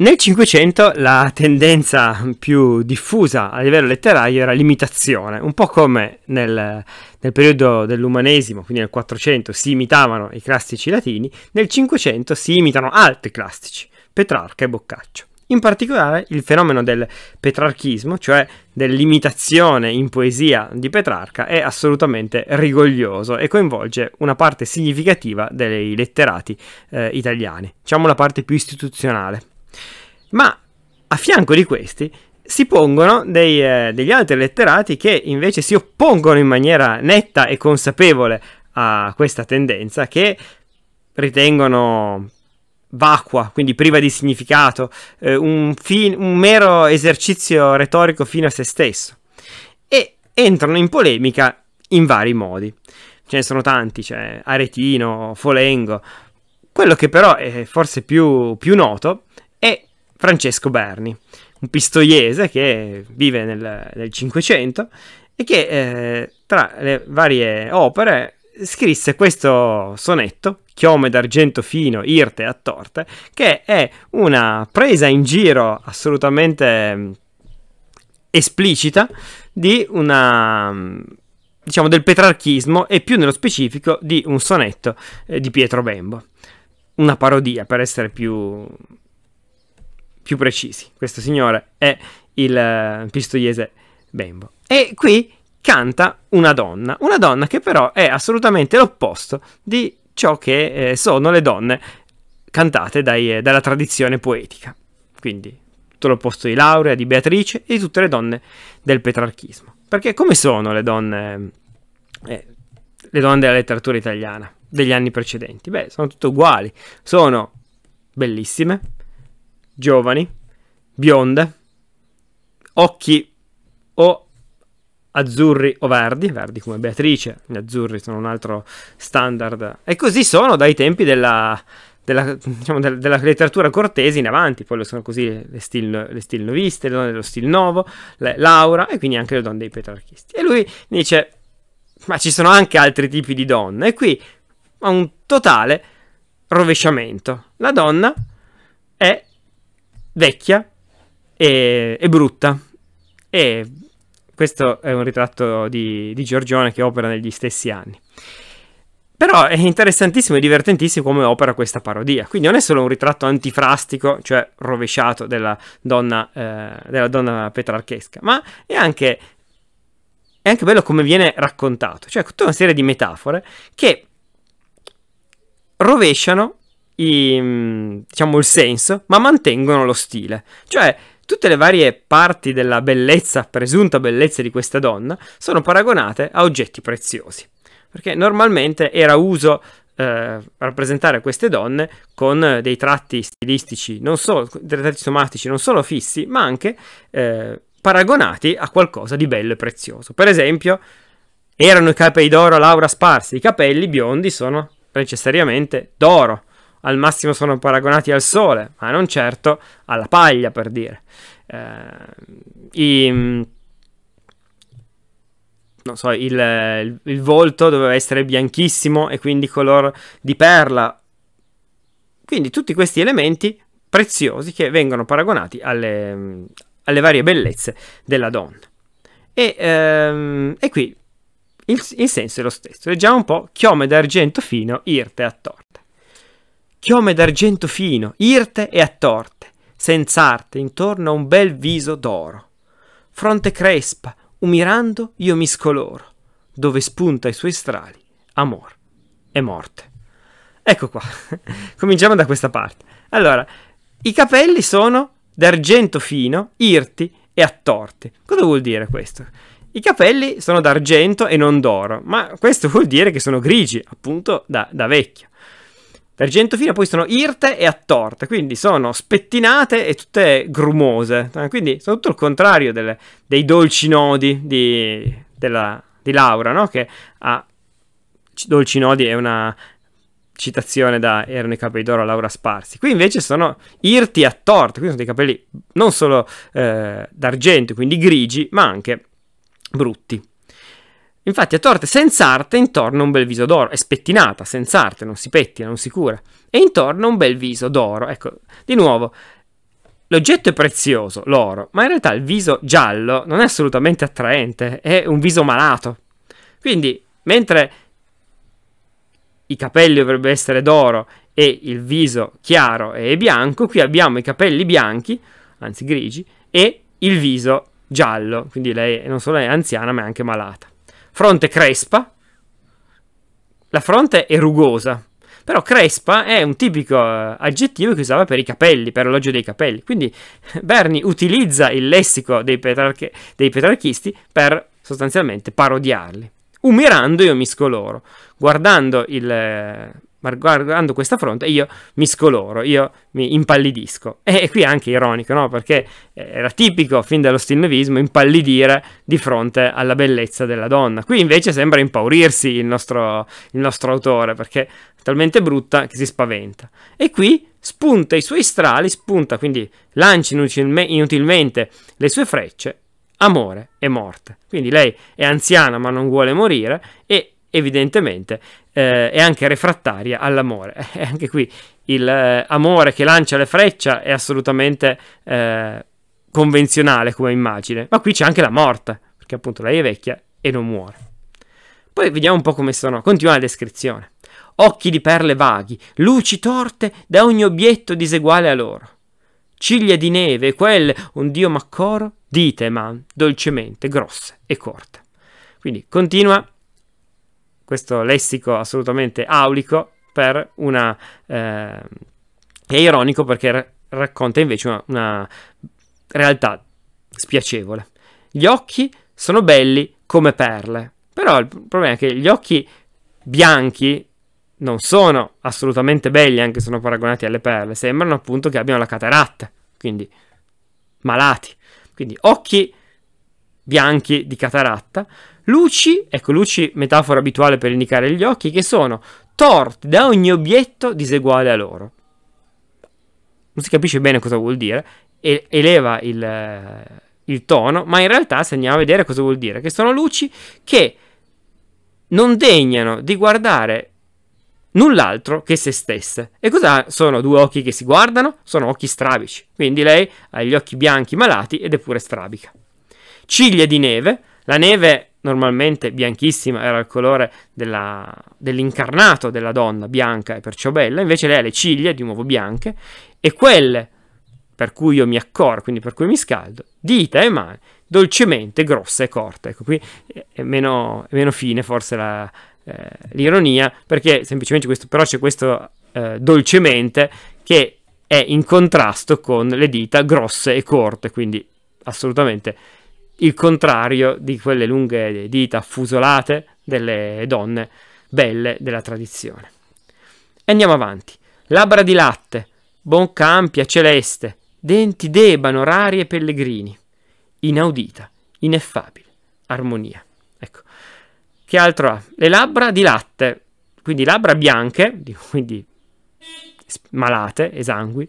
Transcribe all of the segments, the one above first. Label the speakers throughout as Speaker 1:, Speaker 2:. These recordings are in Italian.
Speaker 1: Nel Cinquecento la tendenza più diffusa a livello letterario era l'imitazione, un po' come nel, nel periodo dell'umanesimo, quindi nel Quattrocento, si imitavano i classici latini, nel Cinquecento si imitano altri classici, Petrarca e Boccaccio. In particolare il fenomeno del petrarchismo, cioè dell'imitazione in poesia di Petrarca, è assolutamente rigoglioso e coinvolge una parte significativa dei letterati eh, italiani, diciamo la parte più istituzionale. Ma a fianco di questi si pongono dei, eh, degli altri letterati che invece si oppongono in maniera netta e consapevole a questa tendenza, che ritengono vacua, quindi priva di significato, eh, un, fi- un mero esercizio retorico fino a se stesso. E entrano in polemica in vari modi. Ce ne sono tanti, cioè Aretino, Folengo. Quello che però è forse più, più noto e Francesco Berni, un pistoiese che vive nel, Cinquecento e che eh, tra le varie opere scrisse questo sonetto, Chiome d'argento fino, irte a torte, che è una presa in giro assolutamente mm, esplicita di una mm, diciamo del petrarchismo e più nello specifico di un sonetto eh, di Pietro Bembo. Una parodia per essere più più precisi. Questo signore è il eh, pistoiese Bembo. E qui canta una donna, una donna che però è assolutamente l'opposto di ciò che eh, sono le donne cantate dai, eh, dalla tradizione poetica. Quindi tutto l'opposto di Laurea, di Beatrice e di tutte le donne del petrarchismo. Perché come sono le donne, eh, le donne della letteratura italiana degli anni precedenti? Beh, sono tutte uguali, sono bellissime, giovani, bionde, occhi o azzurri o verdi, verdi come Beatrice, gli azzurri sono un altro standard, e così sono dai tempi della, della, diciamo, della, della, letteratura cortese in avanti, poi lo sono così le stil, le stil noviste, le donne dello stil nuovo, Laura e quindi anche le donne dei petrarchisti. E lui dice, ma ci sono anche altri tipi di donne, e qui ha un totale rovesciamento. La donna vecchia e, e brutta. E questo è un ritratto di, di Giorgione che opera negli stessi anni. Però è interessantissimo e divertentissimo come opera questa parodia. Quindi non è solo un ritratto antifrastico, cioè rovesciato della donna, eh, della donna petrarchesca, ma è anche, è anche, bello come viene raccontato. Cioè tutta una serie di metafore che rovesciano i, diciamo, il senso, ma mantengono lo stile. Cioè, tutte le varie parti della bellezza, presunta bellezza di questa donna, sono paragonate a oggetti preziosi. Perché normalmente era uso eh, rappresentare queste donne con dei tratti stilistici, non solo, dei tratti somatici non solo fissi, ma anche eh, paragonati a qualcosa di bello e prezioso. Per esempio, erano i capelli d'oro Laura Sparsi, i capelli biondi sono necessariamente d'oro al massimo sono paragonati al sole, ma non certo alla paglia, per dire. Eh, i, mm, so, il, il volto doveva essere bianchissimo e quindi color di perla. Quindi tutti questi elementi preziosi che vengono paragonati alle, mm, alle varie bellezze della donna. E, ehm, e qui il, il, senso è lo stesso, leggiamo un po' chiome d'argento fino, irte attorno chiome d'argento fino, irte e attorte, senz'arte intorno a un bel viso d'oro. Fronte crespa, umirando io mi scoloro, dove spunta i suoi strali amor e morte. Ecco qua, cominciamo da questa parte. Allora, i capelli sono d'argento fino, irti e attorti. Cosa vuol dire questo? I capelli sono d'argento e non d'oro, ma questo vuol dire che sono grigi, appunto da, da vecchio. L'argento fine poi sono irte e attorte, quindi sono spettinate e tutte grumose. Eh, quindi sono tutto il contrario delle, dei dolci nodi di, della, di Laura, no? Che ha... Dolci nodi è una citazione da Erano i capelli d'oro a Laura Sparsi. Qui invece sono irti e attorte, qui sono dei capelli non solo eh, d'argento, quindi grigi, ma anche brutti. Infatti a torte senza arte intorno un bel viso d'oro, è spettinata, senza arte, non si pettina, non si cura, e intorno un bel viso d'oro. Ecco, di nuovo, l'oggetto è prezioso, l'oro, ma in realtà il viso giallo non è assolutamente attraente, è un viso malato. Quindi, mentre i capelli dovrebbero essere d'oro e il viso chiaro e bianco, qui abbiamo i capelli bianchi, anzi grigi, e il viso giallo, quindi lei non solo è anziana ma è anche malata. Fronte crespa. La fronte è rugosa. Però crespa è un tipico eh, aggettivo che usava per i capelli, per l'elogio dei capelli. Quindi Berni utilizza il lessico dei, petrarch- dei petrarchisti per sostanzialmente parodiarli. Umirando io miscoloro, guardando il eh, ma guardando questa fronte io mi scoloro, io mi impallidisco. E, qui è anche ironico, no? Perché eh, era tipico fin dallo stillevismo impallidire di fronte alla bellezza della donna. Qui invece sembra impaurirsi il nostro, il nostro autore, perché è talmente brutta che si spaventa. E qui spunta i suoi strali, spunta, quindi lancia inutilmente le sue frecce, amore e morte. Quindi lei è anziana ma non vuole morire e evidentemente eh, è anche refrattaria all'amore. E anche qui l'amore eh, che lancia le frecce è assolutamente eh, convenzionale come immagine, ma qui c'è anche la morte, perché appunto lei è vecchia e non muore. Poi vediamo un po' come sono, continua la descrizione. Occhi di perle vaghi, luci torte da ogni obietto diseguale a loro. Ciglia di neve, quel, un dio maccoro, dite man, dolcemente, grosse e corte. Quindi continua questo lessico assolutamente aulico per una... Eh, è ironico perché ra racconta invece una, una realtà spiacevole. Gli occhi sono belli come perle, però il problema è che gli occhi bianchi non sono assolutamente belli, anche se sono paragonati alle perle, sembrano appunto che abbiano la cataratta, quindi malati. Quindi occhi bianchi di cataratta, luci, ecco luci metafora abituale per indicare gli occhi, che sono torti da ogni obietto diseguale a loro. Non si capisce bene cosa vuol dire, e eleva il, eh, il tono, ma in realtà se andiamo a vedere cosa vuol dire, che sono luci che non degnano di guardare null'altro che se stesse. E cosa sono due occhi che si guardano? Sono occhi strabici. Quindi lei ha gli occhi bianchi malati ed è pure strabica. Ciglia di neve, la neve normalmente bianchissima era il colore della, dell'incarnato della donna, bianca e perciò bella, invece lei ha le ciglia di nuovo bianche e quelle per cui io mi accorgo, quindi per cui mi scaldo, dita e mani dolcemente grosse e corte. Ecco, qui è meno, è meno fine forse la, eh, l'ironia, perché semplicemente questo, però c'è questo eh, dolcemente che è in contrasto con le dita grosse e corte, quindi assolutamente il contrario di quelle lunghe dita affusolate delle donne belle della tradizione. andiamo avanti. Labbra di latte, bocca ampia celeste, denti d'ebano rari e pellegrini. Inaudita, ineffabile, armonia. Ecco. Che altro ha? Le labbra di latte, quindi labbra bianche, quindi malate, esangui,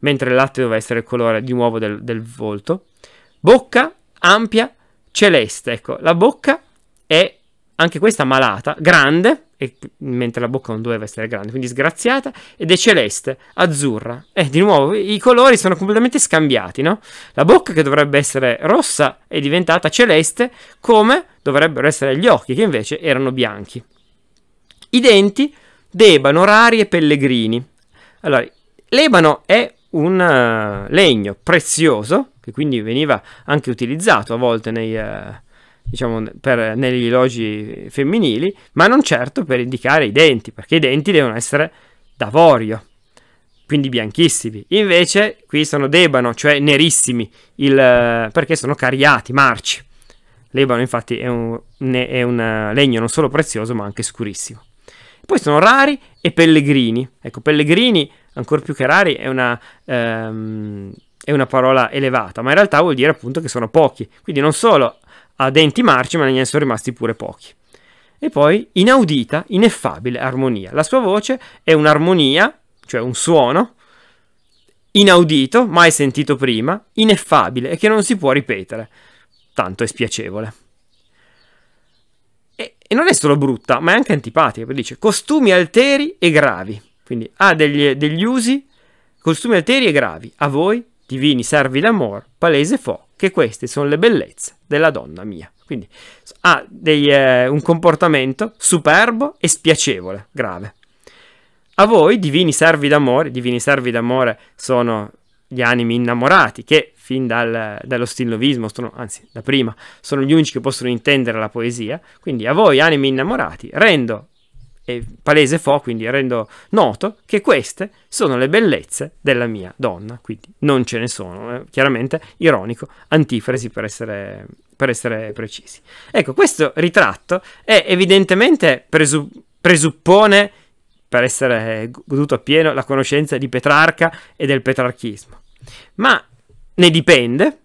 Speaker 1: mentre il latte doveva essere il colore di nuovo del, del volto. Bocca ampia, celeste. Ecco, la bocca è anche questa malata, grande, e, mentre la bocca non doveva essere grande, quindi sgraziata, ed è celeste, azzurra. E di nuovo i colori sono completamente scambiati, no? La bocca che dovrebbe essere rossa è diventata celeste, come dovrebbero essere gli occhi, che invece erano bianchi. I denti, d'ebano, rari e pellegrini. Allora, l'ebano è un eh, legno prezioso che quindi veniva anche utilizzato a volte nei, eh, diciamo, per, negli elogi femminili, ma non certo per indicare i denti, perché i denti devono essere d'avorio, quindi bianchissimi. Invece qui sono d'ebano, cioè nerissimi, il, perché sono cariati, marci. L'ebano infatti è un, è un eh, legno non solo prezioso ma anche scurissimo. Poi sono rari e pellegrini. Ecco, pellegrini ancora più che rari è una, ehm, è una parola elevata, ma in realtà vuol dire appunto che sono pochi. Quindi non solo ha denti marci, ma ne sono rimasti pure pochi. E poi inaudita, ineffabile armonia. La sua voce è un'armonia, cioè un suono, inaudito, mai sentito prima, ineffabile e che non si può ripetere. Tanto è spiacevole. E, e non è solo brutta, ma è anche antipatica, perché dice costumi alteri e gravi. Quindi ha ah, degli, degli usi, costumi alteri e gravi. A voi, divini servi d'amor, palese fo, che queste sono le bellezze della donna mia. Quindi ha dei, eh, un comportamento superbo e spiacevole, grave. A voi, divini servi d'amore, divini servi d'amore sono gli animi innamorati, che fin dal, dallo stillovismo, anzi da prima, sono gli unici che possono intendere la poesia. Quindi a voi, animi innamorati, rendo e palese fo, quindi rendo noto che queste sono le bellezze della mia donna, quindi non ce ne sono, eh, chiaramente ironico, antifresi per essere, per essere precisi. Ecco, questo ritratto è evidentemente presu- presuppone, per essere goduto appieno, la conoscenza di Petrarca e del petrarchismo, ma ne dipende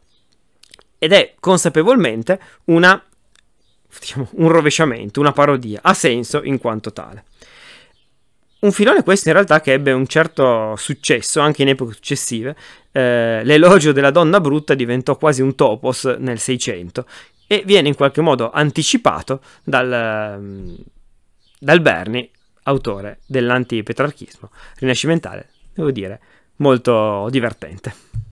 Speaker 1: ed è consapevolmente una diciamo, un rovesciamento, una parodia, ha senso in quanto tale. Un filone questo in realtà che ebbe un certo successo anche in epoche successive, eh, l'elogio della donna brutta diventò quasi un topos nel 600 e viene in qualche modo anticipato dal, ehm, dal Berni, autore dell'antipetrarchismo rinascimentale, devo dire, molto divertente.